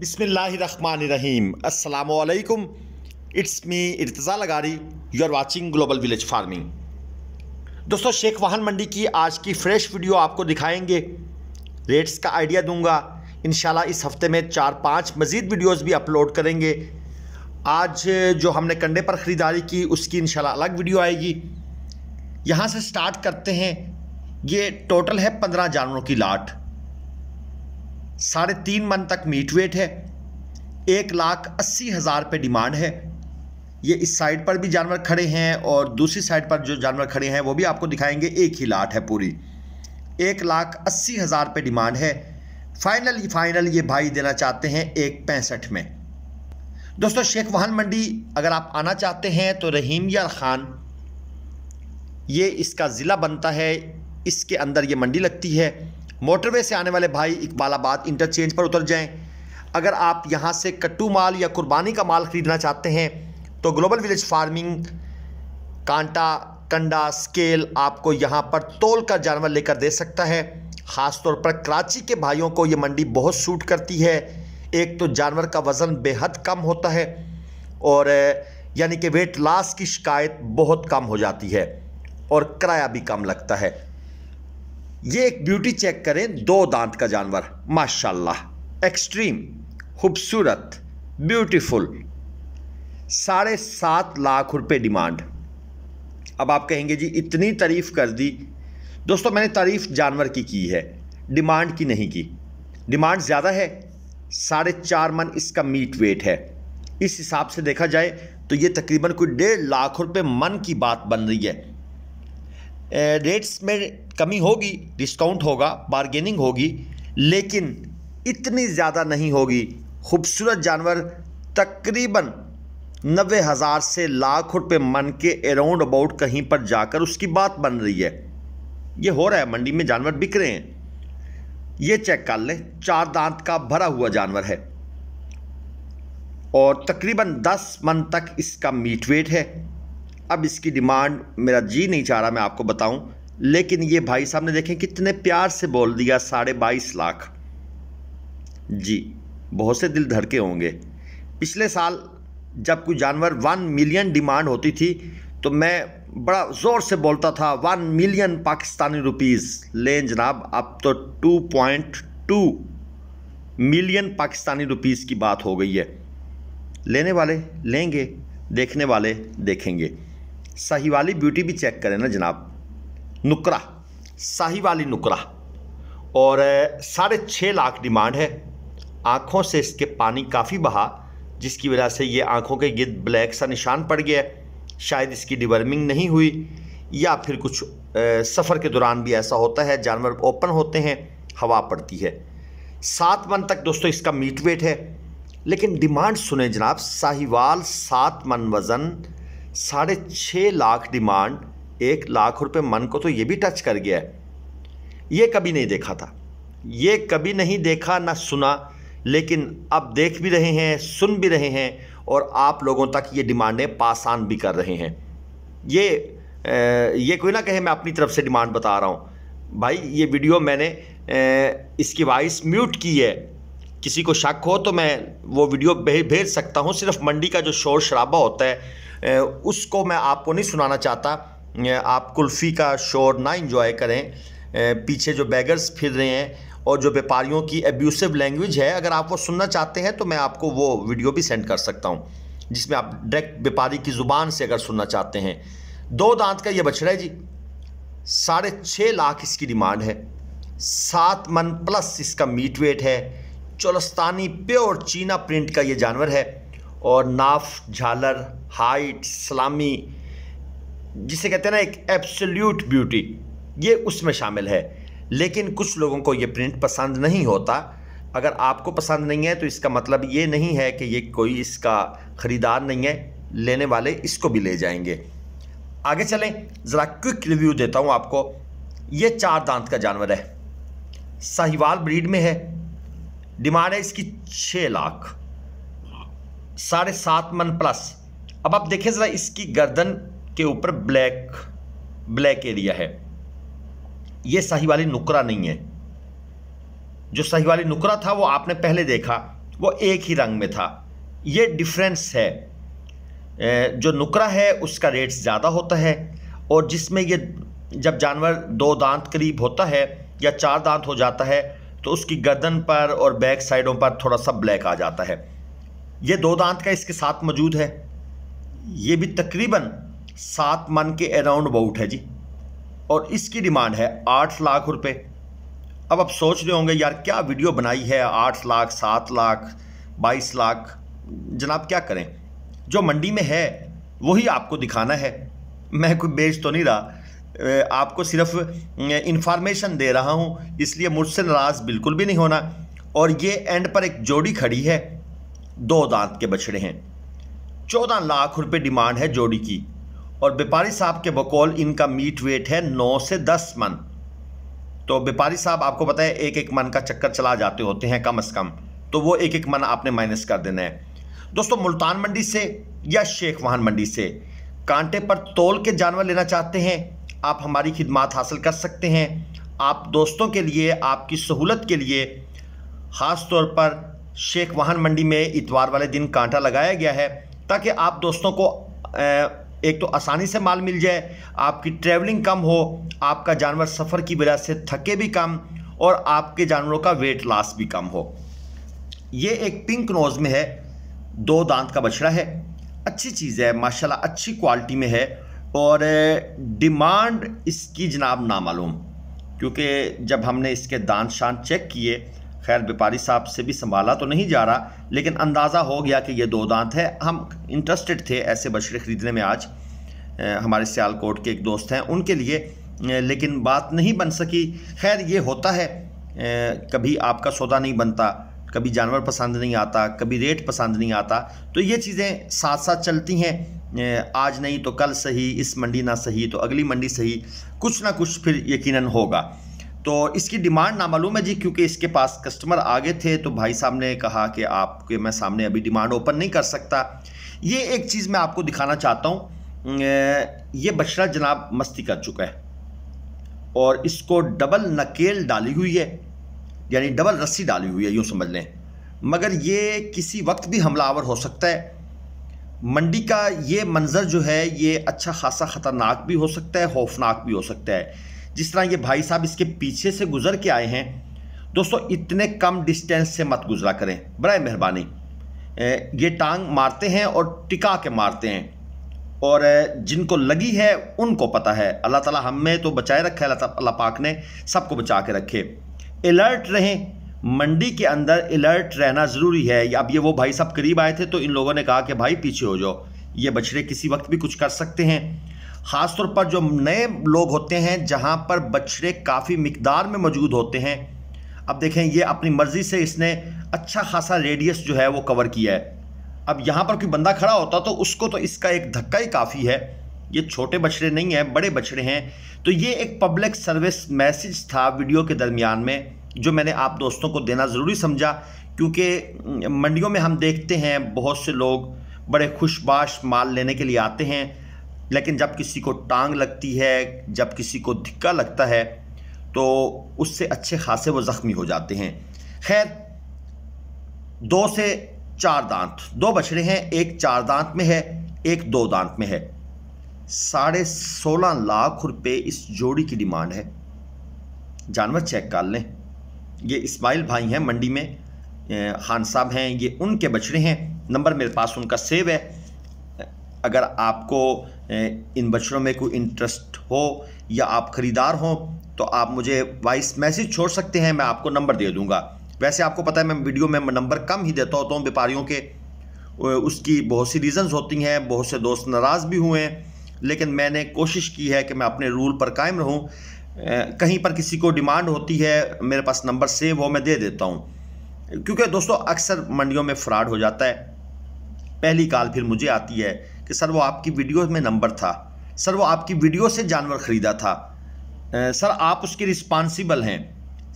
बिसमीम अल्लाम it's me Irtaza लगारी you are watching global village farming दोस्तों शेख वाहन मंडी की आज की फ़्रेश वीडियो आपको दिखाएंगे रेट्स का आइडिया दूंगा इन इस हफ़्ते में चार पाँच मज़ीद वीडियोज़ भी अपलोड करेंगे आज जो हमने कंडे पर ख़रीदारी की उसकी इन अलग वीडियो आएगी यहाँ से स्टार्ट करते हैं ये टोटल है पंद्रह जानवरों की लाट साढ़े तीन मन तक मीट वेट है एक लाख अस्सी हज़ार पे डिमांड है ये इस साइड पर भी जानवर खड़े हैं और दूसरी साइड पर जो जानवर खड़े हैं वो भी आपको दिखाएंगे एक ही लाट है पूरी एक लाख अस्सी हज़ार पे डिमांड है फाइनल फाइनल ये भाई देना चाहते हैं एक पैंसठ में दोस्तों शेख वाहन मंडी अगर आप आना चाहते हैं तो रहीम यार ख़ान ये इसका ज़िला बनता है इसके अंदर ये मंडी लगती है मोटरवे से आने वाले भाई इकबालाबाद इंटरचेंज पर उतर जाएं अगर आप यहाँ से कट्टू माल या कुर्बानी का माल खरीदना चाहते हैं तो ग्लोबल विलेज फार्मिंग कांटा कंडा स्केल आपको यहाँ पर तोल कर जानवर लेकर दे सकता है ख़ासतौर पर कराची के भाइयों को ये मंडी बहुत सूट करती है एक तो जानवर का वज़न बेहद कम होता है और यानी कि वेट लॉस की शिकायत बहुत कम हो जाती है और किराया भी कम लगता है ये एक ब्यूटी चेक करें दो दांत का जानवर माशाल्लाह एक्सट्रीम खूबसूरत ब्यूटीफुल साढ़े सात लाख रुपए डिमांड अब आप कहेंगे जी इतनी तारीफ़ कर दी दोस्तों मैंने तारीफ़ जानवर की की है डिमांड की नहीं की डिमांड ज़्यादा है साढ़े चार मन इसका मीट वेट है इस हिसाब से देखा जाए तो ये तकरीबन कोई डेढ़ लाख रुपए मन की बात बन रही है रेट्स में कमी होगी डिस्काउंट होगा बारगेनिंग होगी लेकिन इतनी ज़्यादा नहीं होगी खूबसूरत जानवर तकरीबन नबे हज़ार से लाख रुपये मन के अराउंड अबाउट कहीं पर जाकर उसकी बात बन रही है ये हो रहा है मंडी में जानवर बिक रहे हैं ये चेक कर लें चार दांत का भरा हुआ जानवर है और तकरीबन दस मन तक इसका मीट वेट है अब इसकी डिमांड मेरा जी नहीं चाह रहा मैं आपको बताऊं लेकिन ये भाई साहब ने देखें कितने प्यार से बोल दिया साढ़े बाईस लाख जी बहुत से दिल धड़के होंगे पिछले साल जब कोई जानवर वन मिलियन डिमांड होती थी तो मैं बड़ा ज़ोर से बोलता था वन मिलियन पाकिस्तानी रुपीज़ लें जनाब अब तो two point two million Pakistani rupees की बात हो गई है लेने वाले लेंगे देखने वाले देखेंगे साहिवाली ब्यूटी भी चेक करें ना जनाब नुकरा साहिवाली नुकरा और साढ़े छः लाख डिमांड है आँखों से इसके पानी काफ़ी बहा जिसकी वजह से ये आँखों के गिद ब्लैक सा निशान पड़ गया शायद इसकी डिवर्मिंग नहीं हुई या फिर कुछ सफ़र के दौरान भी ऐसा होता है जानवर ओपन होते हैं हवा पड़ती है सात मन तक दोस्तों इसका मीट वेट है लेकिन डिमांड सुने जनाब साहिवाल सात मन वज़न साढ़े छः लाख डिमांड एक लाख रुपए मन को तो ये भी टच कर गया है ये कभी नहीं देखा था ये कभी नहीं देखा ना सुना लेकिन अब देख भी रहे हैं सुन भी रहे हैं और आप लोगों तक ये डिमांडें पासान भी कर रहे हैं ये ये कोई ना कहे मैं अपनी तरफ से डिमांड बता रहा हूँ भाई ये वीडियो मैंने इसकी वॉइस म्यूट की है किसी को शक हो तो मैं वो वीडियो भेज सकता हूँ सिर्फ मंडी का जो शोर शराबा होता है उसको मैं आपको नहीं सुनाना चाहता आप कुल्फ़ी का शोर ना इन्जॉय करें पीछे जो बैगर्स फिर रहे हैं और जो व्यापारियों की एब्यूसिव लैंग्वेज है अगर आप वो सुनना चाहते हैं तो मैं आपको वो वीडियो भी सेंड कर सकता हूँ जिसमें आप डायरेक्ट व्यापारी की ज़ुबान से अगर सुनना चाहते हैं दो दांत का ये बछड़ा है जी साढ़े छः लाख इसकी डिमांड है सात मन प्लस इसका मीट वेट है चौलस्तानी प्योर चीना प्रिंट का ये जानवर है और नाफ झालर हाइट सलामी जिसे कहते हैं ना एक एब्सोल्यूट ब्यूटी ये उसमें शामिल है लेकिन कुछ लोगों को ये प्रिंट पसंद नहीं होता अगर आपको पसंद नहीं है तो इसका मतलब ये नहीं है कि ये कोई इसका ख़रीदार नहीं है लेने वाले इसको भी ले जाएंगे आगे चलें ज़रा क्विक रिव्यू देता हूँ आपको ये चार दांत का जानवर है साहिवाल ब्रीड में है डिमांड है इसकी छः लाख साढ़े सात मन प्लस अब आप देखें ज़रा इसकी गर्दन के ऊपर ब्लैक ब्लैक एरिया है ये सही वाली नुकरा नहीं है जो सही वाली नुकरा था वो आपने पहले देखा वो एक ही रंग में था ये डिफरेंस है जो नुकरा है उसका रेट ज़्यादा होता है और जिसमें ये जब जानवर दो दांत करीब होता है या चार दांत हो जाता है तो उसकी गर्दन पर और बैक साइडों पर थोड़ा सा ब्लैक आ जाता है ये दो दांत का इसके साथ मौजूद है ये भी तकरीबन सात मन के अराउंड बाउट है जी और इसकी डिमांड है आठ लाख रुपए अब आप सोच रहे होंगे यार क्या वीडियो बनाई है आठ लाख सात लाख बाईस लाख जनाब क्या करें जो मंडी में है वही आपको दिखाना है मैं कोई बेच तो नहीं रहा आपको सिर्फ इन्फॉर्मेशन दे रहा हूँ इसलिए मुझसे नाराज़ बिल्कुल भी नहीं होना और ये एंड पर एक जोड़ी खड़ी है दो दांत के बछड़े हैं चौदह लाख रुपए डिमांड है जोड़ी की और व्यापारी साहब के बकौल इनका मीट वेट है नौ से दस मन तो व्यापारी साहब आपको पता है एक एक मन का चक्कर चला जाते होते हैं कम अज़ कम तो वो एक एक मन आपने माइनस कर देना है दोस्तों मुल्तान मंडी से या शेख वाहन मंडी से कांटे पर तोल के जानवर लेना चाहते हैं आप हमारी खिदमत हासिल कर सकते हैं आप दोस्तों के लिए आपकी सहूलत के लिए ख़ास तौर पर शेख वाहन मंडी में इतवार वाले दिन कांटा लगाया गया है ताकि आप दोस्तों को एक तो आसानी से माल मिल जाए आपकी ट्रैवलिंग कम हो आपका जानवर सफ़र की वजह से थके भी कम और आपके जानवरों का वेट लॉस भी कम हो ये एक पिंक नोज़ में है दो दांत का बछड़ा है अच्छी चीज़ है माशाल्लाह अच्छी क्वालिटी में है और डिमांड इसकी जनाब नामालूम क्योंकि जब हमने इसके दांत शांत चेक किए खैर व्यापारी साहब से भी संभाला तो नहीं जा रहा लेकिन अंदाज़ा हो गया कि ये दो दांत है हम इंटरेस्टेड थे ऐसे बछड़े ख़रीदने में आज हमारे सियालकोट के एक दोस्त हैं उनके लिए लेकिन बात नहीं बन सकी खैर ये होता है कभी आपका सौदा नहीं बनता कभी जानवर पसंद नहीं आता कभी रेट पसंद नहीं आता तो ये चीज़ें साथ साथ चलती हैं आज नहीं तो कल सही इस मंडी ना सही तो अगली मंडी सही कुछ ना कुछ फिर यकीनन होगा तो इसकी डिमांड ना मालूम है जी क्योंकि इसके पास कस्टमर आगे थे तो भाई साहब ने कहा कि आपके मैं सामने अभी डिमांड ओपन नहीं कर सकता ये एक चीज़ मैं आपको दिखाना चाहता हूँ ये बछड़ा जनाब मस्ती कर चुका है और इसको डबल नकेल डाली हुई है यानी डबल रस्सी डाली हुई है यूँ समझ लें मगर ये किसी वक्त भी हमलावर हो सकता है मंडी का ये मंज़र जो है ये अच्छा खासा ख़तरनाक भी हो सकता है खौफनाक भी हो सकता है जिस तरह ये भाई साहब इसके पीछे से गुजर के आए हैं दोस्तों इतने कम डिस्टेंस से मत गुजरा करें बर मेहरबानी ये टांग मारते हैं और टिका के मारते हैं और जिनको लगी है उनको पता है अल्लाह ताला हमें तो बचाए रखा है अल्लाह पाक ने सबको बचा के रखे अलर्ट रहें मंडी के अंदर अलर्ट रहना ज़रूरी है अब ये वो भाई साहब करीब आए थे तो इन लोगों ने कहा कि भाई पीछे हो जाओ ये बछड़े किसी वक्त भी कुछ कर सकते हैं ख़ासतौर पर जो नए लोग होते हैं जहाँ पर बछड़े काफ़ी मकदार में मौजूद होते हैं अब देखें ये अपनी मर्ज़ी से इसने अच्छा खासा रेडियस जो है वो कवर किया है अब यहाँ पर कोई बंदा खड़ा होता तो उसको तो इसका एक धक्का ही काफ़ी है ये छोटे बछड़े नहीं हैं बड़े बछड़े हैं तो ये एक पब्लिक सर्विस मैसेज था वीडियो के दरमियान में जो मैंने आप दोस्तों को देना ज़रूरी समझा क्योंकि मंडियों में हम देखते हैं बहुत से लोग बड़े खुशबाश माल लेने के लिए आते हैं लेकिन जब किसी को टांग लगती है जब किसी को धिक्का लगता है तो उससे अच्छे खासे वो ज़ख्मी हो जाते हैं खैर दो से चार दांत दो बछड़े हैं एक चार दांत में है एक दो दांत में है साढ़े सोलह लाख रुपए इस जोड़ी की डिमांड है जानवर चेक कर लें ये इस्माइल भाई हैं मंडी में खान साहब हैं ये उनके बछड़े हैं नंबर मेरे पास उनका सेव है अगर आपको इन बच्चों में कोई इंटरेस्ट हो या आप ख़रीदार हों तो आप मुझे वॉइस मैसेज छोड़ सकते हैं मैं आपको नंबर दे दूँगा वैसे आपको पता है मैं वीडियो में नंबर कम ही देता होता हूँ व्यापारियों के उसकी बहुत सी रीज़न्स होती हैं बहुत से दोस्त नाराज़ भी हुए हैं लेकिन मैंने कोशिश की है कि मैं अपने रूल पर कायम रहूँ कहीं पर किसी को डिमांड होती है मेरे पास नंबर सेव हो मैं दे देता हूँ क्योंकि दोस्तों अक्सर मंडियों में फ़्रॉड हो जाता है पहली कॉल फिर मुझे आती है कि सर वो आपकी वीडियो में नंबर था सर वो आपकी वीडियो से जानवर ख़रीदा था सर आप उसके रिस्पांसिबल हैं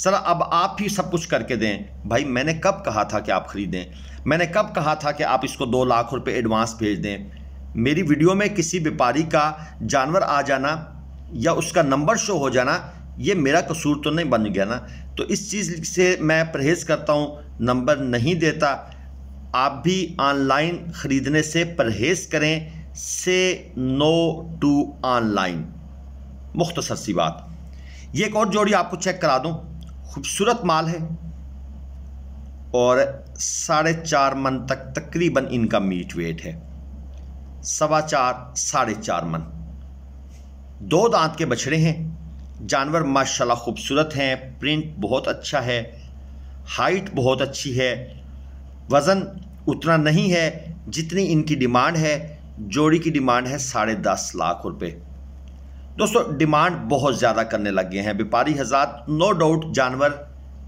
सर अब आप ही सब कुछ करके दें भाई मैंने कब कहा था कि आप ख़रीदें मैंने कब कहा था कि आप इसको दो लाख रुपए एडवांस भेज दें मेरी वीडियो में किसी व्यापारी का जानवर आ जाना या उसका नंबर शो हो जाना ये मेरा कसूर तो नहीं बन गया ना तो इस चीज़ से मैं परहेज़ करता हूँ नंबर नहीं देता आप भी ऑनलाइन ख़रीदने से परहेज़ करें से नो टू ऑनलाइन मुख्तसर सी बात ये एक और जोड़ी आपको चेक करा दूँ खूबसूरत माल है और साढ़े चार मन तक तकरीबन इनका मीट वेट है सवा चार साढ़े चार मन दो दांत के बछड़े हैं जानवर माशाल्लाह खूबसूरत हैं प्रिंट बहुत अच्छा है हाइट बहुत अच्छी है वज़न उतना नहीं है जितनी इनकी डिमांड है जोड़ी की डिमांड है साढ़े दस लाख रुपए दोस्तों डिमांड बहुत ज़्यादा करने लग गए हैं व्यापारी हज़ार नो डाउट जानवर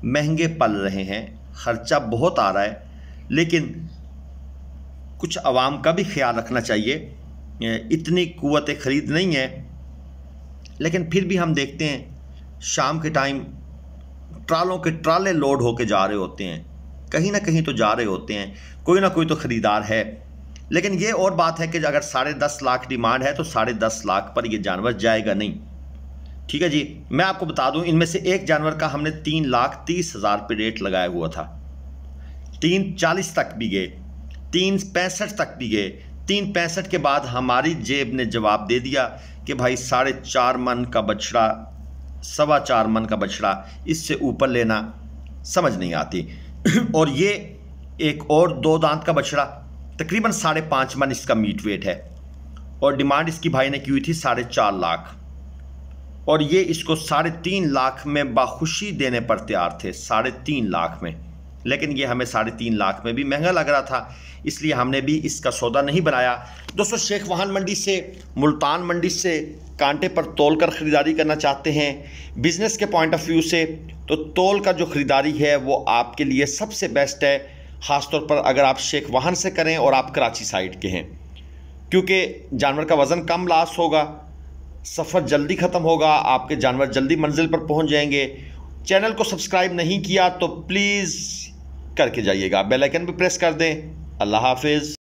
महंगे पल रहे हैं खर्चा बहुत आ रहा है लेकिन कुछ आवाम का भी ख्याल रखना चाहिए इतनी क़वत ख़रीद नहीं है लेकिन फिर भी हम देखते हैं शाम के टाइम ट्रालों के ट्राले लोड होके जा रहे होते हैं कहीं ना कहीं तो जा रहे होते हैं कोई ना कोई तो ख़रीदार है लेकिन ये और बात है कि अगर साढ़े दस लाख डिमांड है तो साढ़े दस लाख पर यह जानवर जाएगा नहीं ठीक है जी मैं आपको बता दूं इनमें से एक जानवर का हमने तीन लाख तीस हज़ार पे रेट लगाया हुआ था तीन चालीस तक भी गए तीन पैंसठ तक भी गए तीन पैंसठ के बाद हमारी जेब ने जवाब दे दिया कि भाई साढ़े चार मन का बछड़ा सवा चार मन का बछड़ा इससे ऊपर लेना समझ नहीं आती और ये एक और दो दांत का बछड़ा तकरीबन साढ़े पाँच मन इसका मीट वेट है और डिमांड इसकी भाई ने की हुई थी साढ़े चार लाख और ये इसको साढ़े तीन लाख में बाखुशी देने पर तैयार थे साढ़े तीन लाख में लेकिन ये हमें साढ़े तीन लाख में भी महंगा लग रहा था इसलिए हमने भी इसका सौदा नहीं बनाया दोस्तों शेख वाहन मंडी से मुल्तान मंडी से कांटे पर तोल कर ख़रीदारी करना चाहते हैं बिज़नेस के पॉइंट ऑफ व्यू से तो तोल का जो ख़रीदारी है वो आपके लिए सबसे बेस्ट है ख़ासतौर पर अगर आप शेख वाहन से करें और आप कराची साइड के हैं क्योंकि जानवर का वज़न कम लाश होगा सफ़र जल्दी ख़त्म होगा आपके जानवर जल्दी मंजिल पर पहुंच जाएंगे चैनल को सब्सक्राइब नहीं किया तो प्लीज़ करके जाइएगा बेलाइकन भी प्रेस कर दें अल्लाह हाफिज़